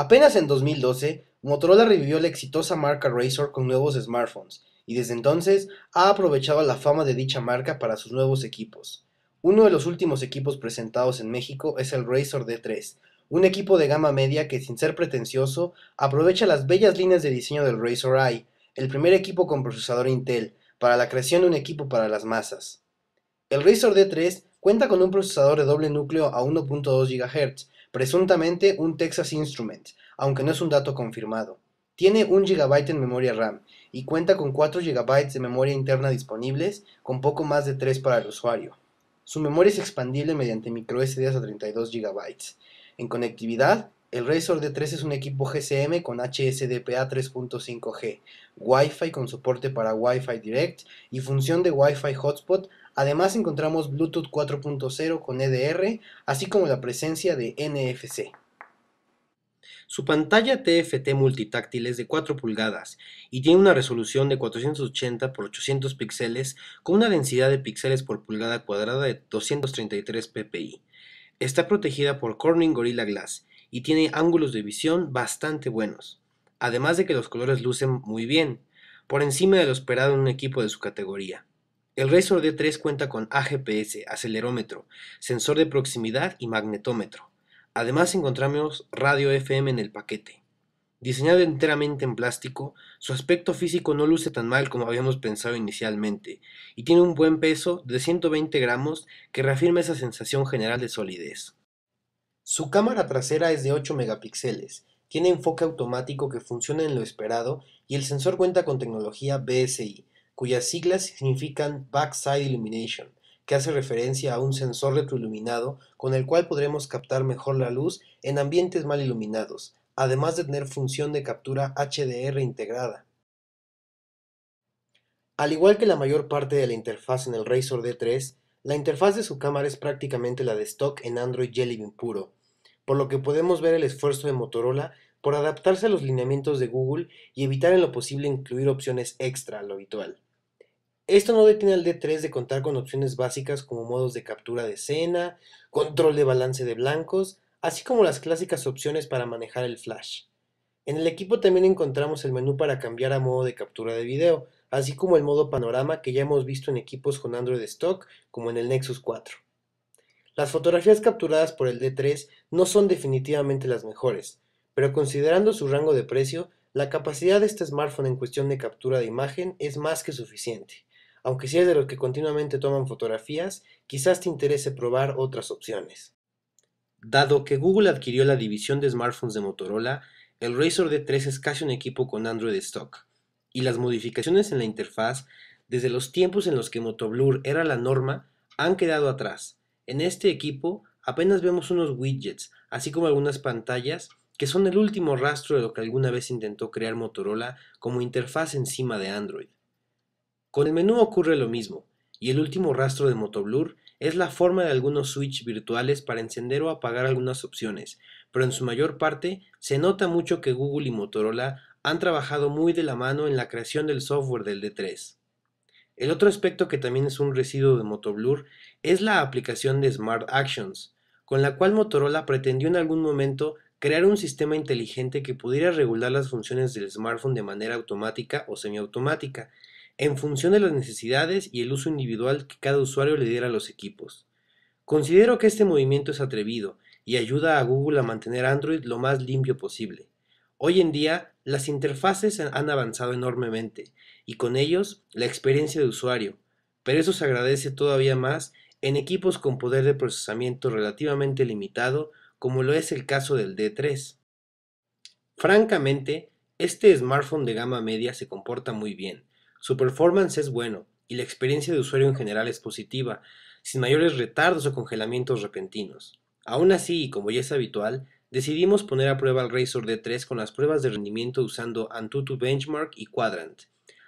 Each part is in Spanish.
Apenas en 2012, Motorola revivió la exitosa marca Razor con nuevos smartphones y desde entonces ha aprovechado la fama de dicha marca para sus nuevos equipos. Uno de los últimos equipos presentados en México es el Razor D3, un equipo de gama media que sin ser pretencioso aprovecha las bellas líneas de diseño del Razor i, el primer equipo con procesador Intel, para la creación de un equipo para las masas. El Razor D3 cuenta con un procesador de doble núcleo a 1.2 GHz presuntamente un Texas Instruments, aunque no es un dato confirmado. Tiene 1 GB en memoria RAM y cuenta con 4 GB de memoria interna disponibles, con poco más de 3 para el usuario. Su memoria es expandible mediante microSD hasta 32 GB. En conectividad, el Razor D3 es un equipo GCM con HSDPA 3.5G, Wi-Fi con soporte para Wi-Fi Direct y función de Wi-Fi Hotspot Además encontramos Bluetooth 4.0 con EDR, así como la presencia de NFC. Su pantalla TFT multitáctil es de 4 pulgadas y tiene una resolución de 480 x 800 píxeles con una densidad de píxeles por pulgada cuadrada de 233 ppi. Está protegida por Corning Gorilla Glass y tiene ángulos de visión bastante buenos, además de que los colores lucen muy bien, por encima de lo esperado en un equipo de su categoría. El Razor D3 cuenta con AGPS, acelerómetro, sensor de proximidad y magnetómetro. Además encontramos radio FM en el paquete. Diseñado enteramente en plástico, su aspecto físico no luce tan mal como habíamos pensado inicialmente, y tiene un buen peso de 120 gramos que reafirma esa sensación general de solidez. Su cámara trasera es de 8 megapíxeles, tiene enfoque automático que funciona en lo esperado y el sensor cuenta con tecnología BSI, cuyas siglas significan Backside Illumination, que hace referencia a un sensor retroiluminado con el cual podremos captar mejor la luz en ambientes mal iluminados, además de tener función de captura HDR integrada. Al igual que la mayor parte de la interfaz en el Razor D3, la interfaz de su cámara es prácticamente la de stock en Android Jelly Bean puro, por lo que podemos ver el esfuerzo de Motorola por adaptarse a los lineamientos de Google y evitar en lo posible incluir opciones extra a lo habitual. Esto no detiene al D3 de contar con opciones básicas como modos de captura de escena, control de balance de blancos, así como las clásicas opciones para manejar el flash. En el equipo también encontramos el menú para cambiar a modo de captura de video, así como el modo panorama que ya hemos visto en equipos con Android stock como en el Nexus 4. Las fotografías capturadas por el D3 no son definitivamente las mejores, pero considerando su rango de precio, la capacidad de este smartphone en cuestión de captura de imagen es más que suficiente. Aunque si de los que continuamente toman fotografías, quizás te interese probar otras opciones. Dado que Google adquirió la división de smartphones de Motorola, el Razor D3 es casi un equipo con Android stock, y las modificaciones en la interfaz, desde los tiempos en los que Motoblur era la norma, han quedado atrás. En este equipo apenas vemos unos widgets, así como algunas pantallas que son el último rastro de lo que alguna vez intentó crear Motorola como interfaz encima de Android. Con el menú ocurre lo mismo, y el último rastro de Motoblur es la forma de algunos switches virtuales para encender o apagar algunas opciones, pero en su mayor parte se nota mucho que Google y Motorola han trabajado muy de la mano en la creación del software del D3. El otro aspecto que también es un residuo de Motoblur es la aplicación de Smart Actions, con la cual Motorola pretendió en algún momento crear un sistema inteligente que pudiera regular las funciones del smartphone de manera automática o semiautomática, en función de las necesidades y el uso individual que cada usuario le diera a los equipos. Considero que este movimiento es atrevido y ayuda a Google a mantener Android lo más limpio posible. Hoy en día, las interfaces han avanzado enormemente y con ellos la experiencia de usuario, pero eso se agradece todavía más en equipos con poder de procesamiento relativamente limitado como lo es el caso del D3. Francamente, este smartphone de gama media se comporta muy bien su performance es bueno y la experiencia de usuario en general es positiva, sin mayores retardos o congelamientos repentinos. Aún así, como ya es habitual, decidimos poner a prueba el Razor D3 con las pruebas de rendimiento usando Antutu Benchmark y Quadrant,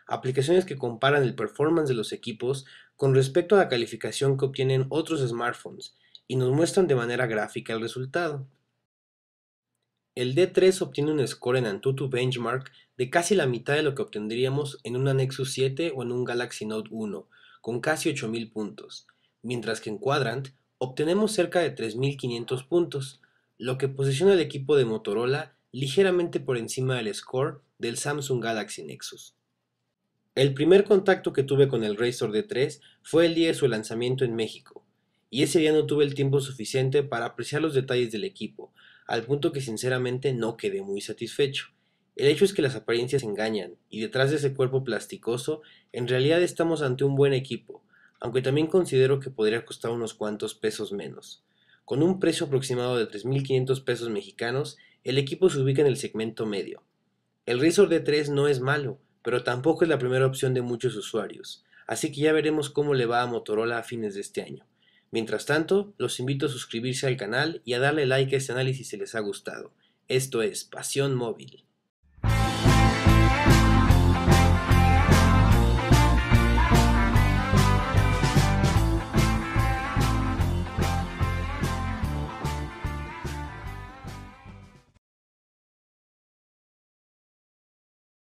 aplicaciones que comparan el performance de los equipos con respecto a la calificación que obtienen otros smartphones y nos muestran de manera gráfica el resultado. El D3 obtiene un score en Antutu Benchmark de casi la mitad de lo que obtendríamos en un Nexus 7 o en un Galaxy Note 1, con casi 8000 puntos, mientras que en Quadrant obtenemos cerca de 3500 puntos, lo que posiciona al equipo de Motorola ligeramente por encima del score del Samsung Galaxy Nexus. El primer contacto que tuve con el Razor D3 fue el día de su lanzamiento en México, y ese día no tuve el tiempo suficiente para apreciar los detalles del equipo, al punto que sinceramente no quedé muy satisfecho. El hecho es que las apariencias engañan, y detrás de ese cuerpo plasticoso, en realidad estamos ante un buen equipo, aunque también considero que podría costar unos cuantos pesos menos. Con un precio aproximado de 3.500 pesos mexicanos, el equipo se ubica en el segmento medio. El Razor D3 no es malo, pero tampoco es la primera opción de muchos usuarios, así que ya veremos cómo le va a Motorola a fines de este año. Mientras tanto, los invito a suscribirse al canal y a darle like a este análisis si les ha gustado. Esto es Pasión Móvil.